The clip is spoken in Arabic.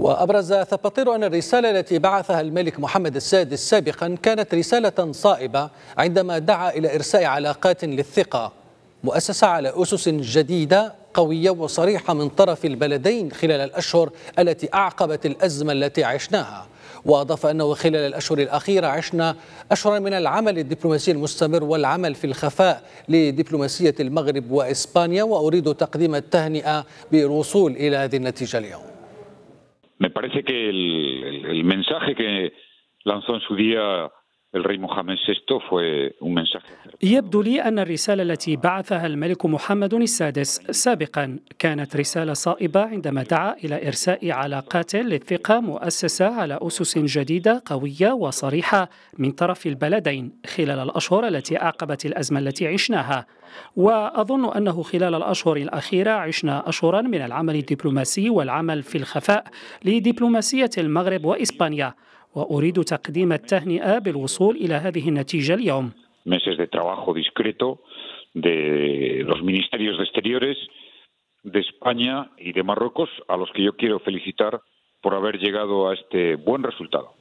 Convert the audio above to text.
وأبرز ثبطير أن الرسالة التي بعثها الملك محمد السادس سابقا كانت رسالة صائبة عندما دعا إلى إرساء علاقات للثقة مؤسسة على أسس جديدة قوية وصريحة من طرف البلدين خلال الأشهر التي أعقبت الأزمة التي عشناها وأضاف أنه خلال الأشهر الأخيرة عشنا أشهرا من العمل الدبلوماسي المستمر والعمل في الخفاء لدبلوماسية المغرب وإسبانيا وأريد تقديم التهنئة بالوصول إلى هذه النتيجة اليوم me parece que el, el, el mensaje que lanzó en su día الري محمد VI fue un mensaje. يبدو لي أن الرسالة التي بعثها الملك محمد السادس سابقا كانت رسالة صائبة عندما دعا إلى إرساء علاقات للثقة مؤسسة على أسس جديدة قوية وصريحة من طرف البلدين خلال الأشهر التي أعقبت الأزمة التي عشناها وأظن أنه خلال الأشهر الأخيرة عشنا أشهرا من العمل الدبلوماسي والعمل في الخفاء لدبلوماسية المغرب وإسبانيا وأريد تقديم التهنئة بالوصول إلى هذه النتيجة اليوم de Marruecos, a los que yo quiero felicitar por haber llegado a este buen resultado.